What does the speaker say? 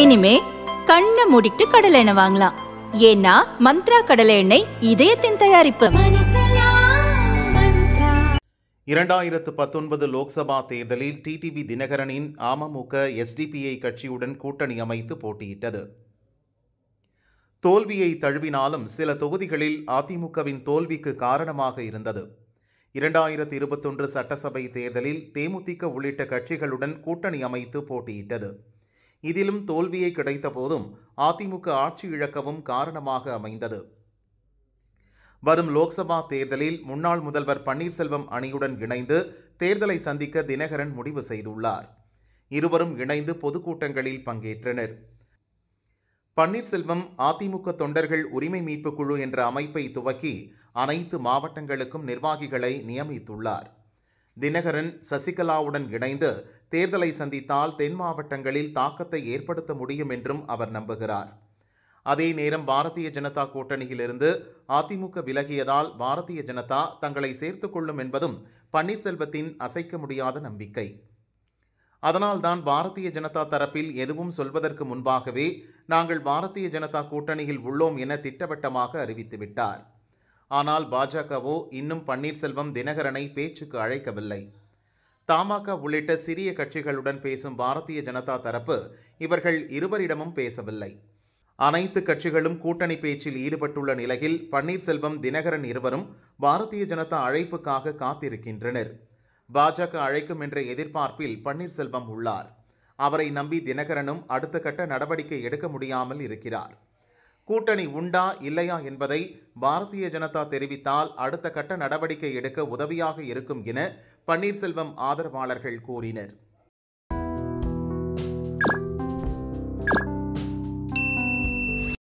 இனிமே கண்ணை மூடிட்டு கடலை எண்ணெய் வாங்கலாம் ஏன்னா மந்த்ரா கடலை எண்ணெய் இதயத்தின் தயாரிப்பு இரண்டாயிரத்து பத்தொன்பது லோக்சபா தேர்தலில் டிடிவி தினகரனின் அமமுக எஸ்டிபிஐ கட்சியுடன் கூட்டணி அமைத்து போட்டியிட்டது தோல்வியை தழுவினாலும் சில தொகுதிகளில் அதிமுகவின் தோல்விக்கு காரணமாக இருந்தது இரண்டாயிரத்தி இருபத்தொன்று சட்டசபை தேர்தலில் தேமுதிக உள்ளிட்ட கட்சிகளுடன் கூட்டணி அமைத்து போட்டியிட்டது இதிலும் தோல்வியை கிடைத்த போதும் அதிமுக ஆட்சி இழக்கவும் காரணமாக அமைந்தது வரும் லோக்சபா தேர்தலில் முன்னாள் முதல்வர் பன்னீர்செல்வம் அணியுடன் இணைந்து தேர்தலை சந்திக்க தினகரன் முடிவு செய்துள்ளார் இருவரும் இணைந்து பொதுக்கூட்டங்களில் பங்கேற்றனர் பன்னீர்செல்வம் அதிமுக தொண்டர்கள் உரிமை மீட்பு குழு என்ற அமைப்பை துவக்கி அனைத்து மாவட்டங்களுக்கும் நிர்வாகிகளை நியமித்துள்ளார் தினகரன் சசிகலாவுடன் இணைந்து தேர்தலை சந்தித்தால் தென் மாவட்டங்களில் தாக்கத்தை ஏற்படுத்த முடியும் என்றும் அவர் நம்புகிறார் அதே நேரம் பாரதிய ஜனதா கூட்டணியிலிருந்து அதிமுக விலகியதால் பாரதிய ஜனதா தங்களை சேர்த்து கொள்ளும் என்பதும் பன்னீர்செல்வத்தின் அசைக்க முடியாத நம்பிக்கை அதனால்தான் பாரதிய ஜனதா தரப்பில் எதுவும் சொல்வதற்கு முன்பாகவே நாங்கள் பாரதிய ஜனதா கூட்டணியில் உள்ளோம் என திட்டவட்டமாக அறிவித்துவிட்டார் ஆனால் பாஜகவோ இன்னும் பன்னீர்செல்வம் தினகரனை பேச்சுக்கு அழைக்கவில்லை தமாக உள்ளிட்ட சிறிய கட்சிகளுடன் பேசும் பாரதிய ஜனதா தரப்பு இவர்கள் இருவரிடமும் பேசவில்லை அனைத்து கட்சிகளும் கூட்டணி பேச்சில் ஈடுபட்டுள்ள நிலையில் பன்னீர்செல்வம் தினகரன் இருவரும் பாரதிய ஜனதா அழைப்புக்காக காத்திருக்கின்றனர் பாஜக அழைக்கும் என்ற எதிர்பார்ப்பில் பன்னீர்செல்வம் உள்ளார் அவரை நம்பி தினகரனும் அடுத்த கட்ட நடவடிக்கை எடுக்க முடியாமல் இருக்கிறார் கூட்டணி உண்டா இல்லையா என்பதை பாரதிய ஜனதா தெரிவித்தால் அடுத்த கட்ட நடவடிக்கை எடுக்க உதவியாக இருக்கும் என பன்னீர்செல்வம் ஆதரவாளர்கள் கூறினர்